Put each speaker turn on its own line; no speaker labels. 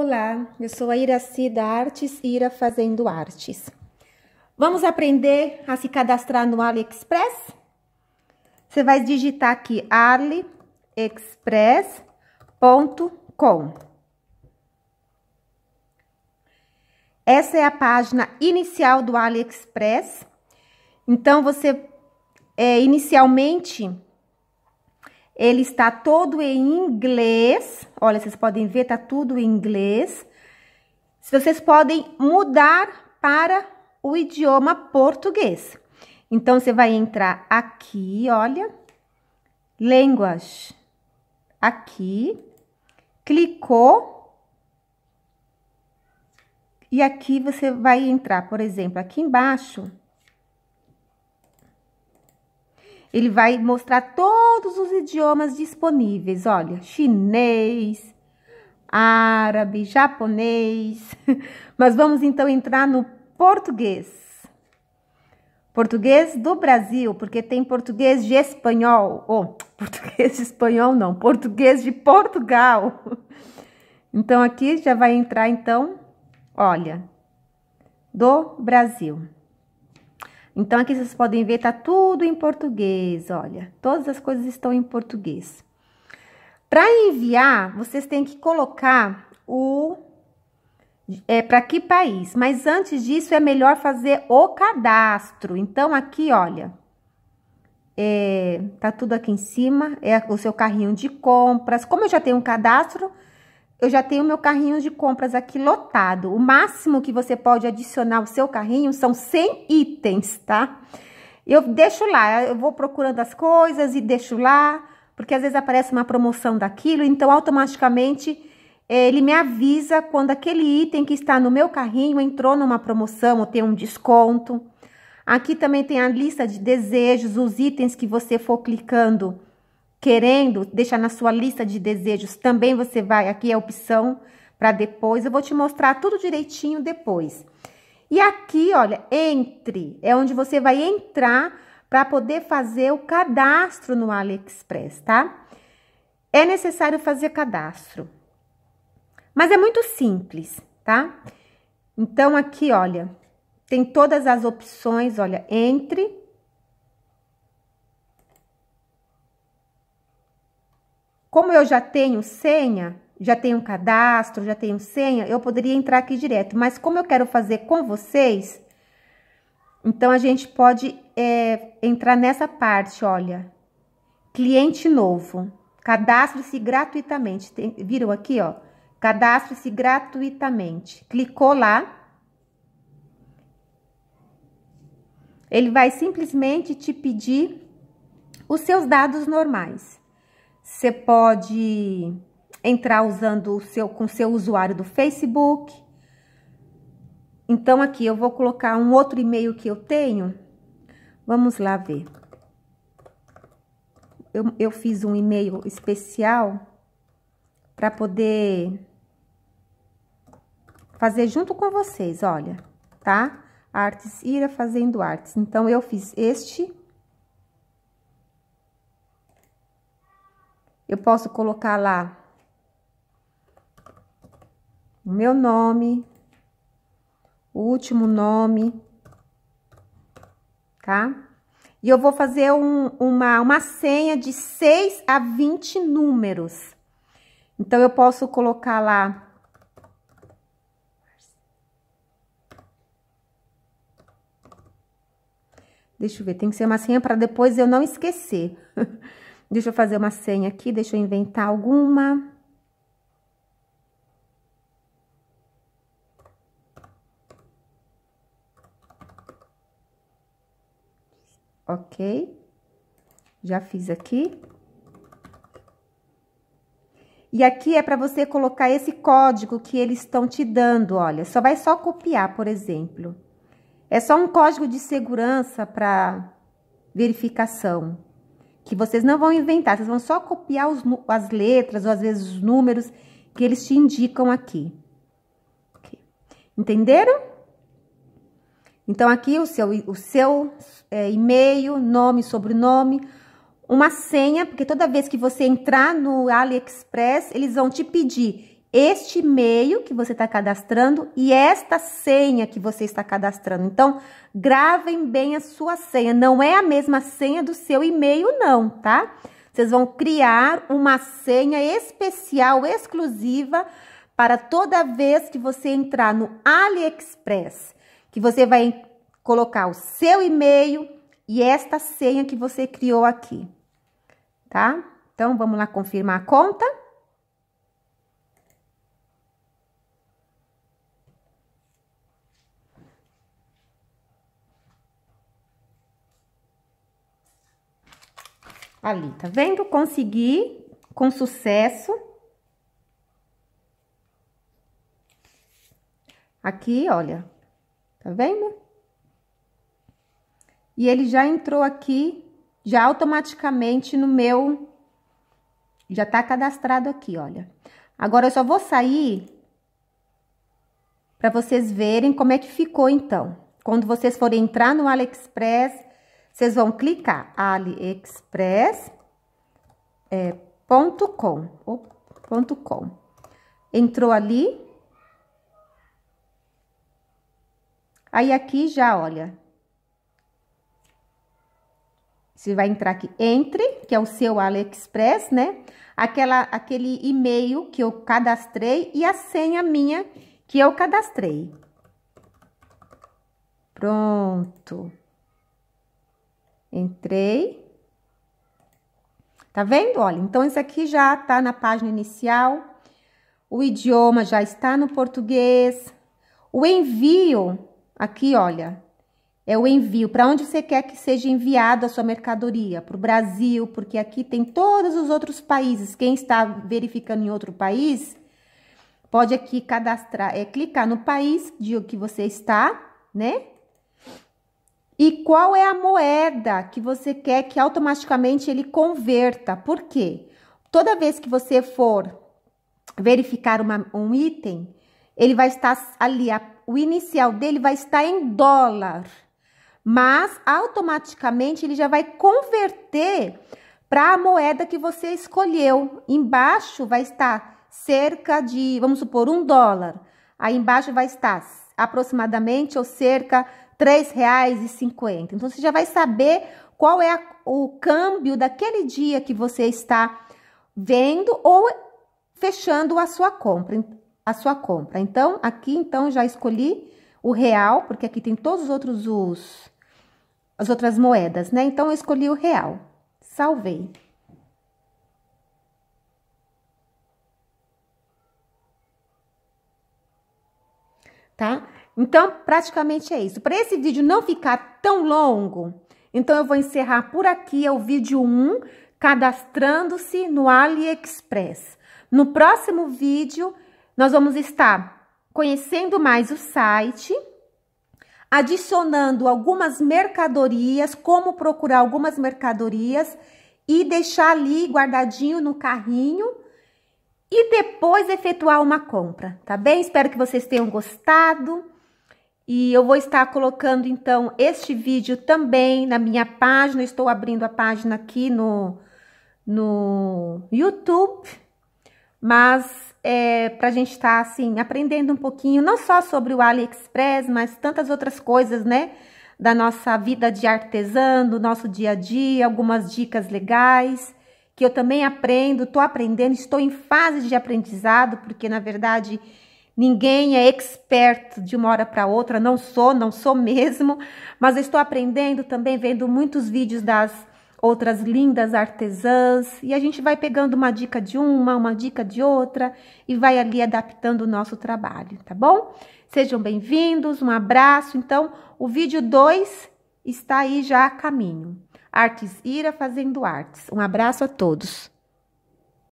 Olá, eu sou a Iraci da Artes Ira Fazendo Artes. Vamos aprender a se cadastrar no AliExpress? Você vai digitar aqui aliexpress.com. Essa é a página inicial do AliExpress. Então, você é, inicialmente ele está todo em inglês. Olha, vocês podem ver, está tudo em inglês. Vocês podem mudar para o idioma português. Então, você vai entrar aqui, olha. Language. Aqui. Clicou. E aqui você vai entrar, por exemplo, aqui embaixo. Ele vai mostrar todos os idiomas disponíveis. Olha, chinês, árabe, japonês. Mas vamos então entrar no português. Português do Brasil, porque tem português de espanhol. Oh, português de espanhol não, português de Portugal. Então aqui já vai entrar então, olha, do Brasil. Então, aqui vocês podem ver, tá tudo em português, olha. Todas as coisas estão em português. Para enviar, vocês têm que colocar o... É, para que país? Mas antes disso, é melhor fazer o cadastro. Então, aqui, olha, é, tá tudo aqui em cima, é o seu carrinho de compras. Como eu já tenho um cadastro, eu já tenho meu carrinho de compras aqui lotado. O máximo que você pode adicionar ao seu carrinho são 100 itens, tá? Eu deixo lá, eu vou procurando as coisas e deixo lá, porque às vezes aparece uma promoção daquilo, então automaticamente ele me avisa quando aquele item que está no meu carrinho entrou numa promoção ou tem um desconto. Aqui também tem a lista de desejos, os itens que você for clicando querendo deixar na sua lista de desejos, também você vai, aqui é a opção para depois, eu vou te mostrar tudo direitinho depois. E aqui, olha, entre, é onde você vai entrar para poder fazer o cadastro no AliExpress, tá? É necessário fazer cadastro. Mas é muito simples, tá? Então aqui, olha, tem todas as opções, olha, entre Como eu já tenho senha, já tenho cadastro, já tenho senha, eu poderia entrar aqui direto. Mas como eu quero fazer com vocês, então a gente pode é, entrar nessa parte, olha. Cliente novo, cadastre-se gratuitamente. Tem, viram aqui, ó? Cadastre-se gratuitamente. Clicou lá. Ele vai simplesmente te pedir os seus dados normais. Você pode entrar usando o seu com seu usuário do Facebook. Então aqui eu vou colocar um outro e-mail que eu tenho. Vamos lá ver. Eu, eu fiz um e-mail especial para poder fazer junto com vocês, olha, tá? Artes Ira fazendo artes. Então eu fiz este Eu posso colocar lá o meu nome, o último nome, tá? E eu vou fazer um, uma, uma senha de 6 a 20 números. Então, eu posso colocar lá... Deixa eu ver, tem que ser uma senha para depois eu não esquecer. Deixa eu fazer uma senha aqui, deixa eu inventar alguma. Ok. Já fiz aqui. E aqui é para você colocar esse código que eles estão te dando, olha. Só vai só copiar, por exemplo. É só um código de segurança para verificação que vocês não vão inventar, vocês vão só copiar os, as letras ou às vezes os números que eles te indicam aqui. Entenderam? Então, aqui o seu, o seu é, e-mail, nome, sobrenome, uma senha, porque toda vez que você entrar no AliExpress, eles vão te pedir este e-mail que você está cadastrando e esta senha que você está cadastrando. Então, gravem bem a sua senha. Não é a mesma senha do seu e-mail, não, tá? Vocês vão criar uma senha especial, exclusiva, para toda vez que você entrar no AliExpress, que você vai colocar o seu e-mail e esta senha que você criou aqui, tá? Então, vamos lá confirmar a conta. ali, tá vendo? Consegui com sucesso. Aqui, olha, tá vendo? E ele já entrou aqui, já automaticamente no meu, já tá cadastrado aqui, olha. Agora, eu só vou sair para vocês verem como é que ficou, então. Quando vocês forem entrar no AliExpress vocês vão clicar aliexpress.com. É, .com. Entrou ali. Aí aqui já, olha. Você vai entrar aqui, entre, que é o seu AliExpress, né? Aquela, aquele e-mail que eu cadastrei e a senha minha que eu cadastrei. Pronto. Entrei. Tá vendo? Olha, então isso aqui já tá na página inicial. O idioma já está no português. O envio, aqui, olha, é o envio. Para onde você quer que seja enviado a sua mercadoria? Para o Brasil, porque aqui tem todos os outros países. Quem está verificando em outro país, pode aqui cadastrar, é clicar no país de que você está, né? E qual é a moeda que você quer que automaticamente ele converta? Por quê? Toda vez que você for verificar uma, um item, ele vai estar ali, a, o inicial dele vai estar em dólar, mas automaticamente ele já vai converter para a moeda que você escolheu. Embaixo vai estar cerca de, vamos supor, um dólar. Aí embaixo vai estar aproximadamente ou cerca 3,50. Então você já vai saber qual é a, o câmbio daquele dia que você está vendo ou fechando a sua compra, a sua compra. Então aqui então já escolhi o real, porque aqui tem todos os outros os as outras moedas, né? Então eu escolhi o real. Salvei. Tá? Então, praticamente é isso. Para esse vídeo não ficar tão longo, então eu vou encerrar por aqui é o vídeo 1, cadastrando-se no AliExpress. No próximo vídeo, nós vamos estar conhecendo mais o site, adicionando algumas mercadorias, como procurar algumas mercadorias e deixar ali guardadinho no carrinho e depois efetuar uma compra, tá bem? Espero que vocês tenham gostado. E eu vou estar colocando então este vídeo também na minha página. Estou abrindo a página aqui no, no YouTube, mas é, para a gente estar tá, assim aprendendo um pouquinho, não só sobre o AliExpress, mas tantas outras coisas, né? Da nossa vida de artesã, do nosso dia a dia, algumas dicas legais que eu também aprendo, estou aprendendo, estou em fase de aprendizado, porque na verdade Ninguém é expert de uma hora para outra, não sou, não sou mesmo, mas estou aprendendo também vendo muitos vídeos das outras lindas artesãs e a gente vai pegando uma dica de uma, uma dica de outra e vai ali adaptando o nosso trabalho, tá bom? Sejam bem-vindos, um abraço. Então, o vídeo 2 está aí já a caminho. Artes Ira fazendo artes. Um abraço a todos.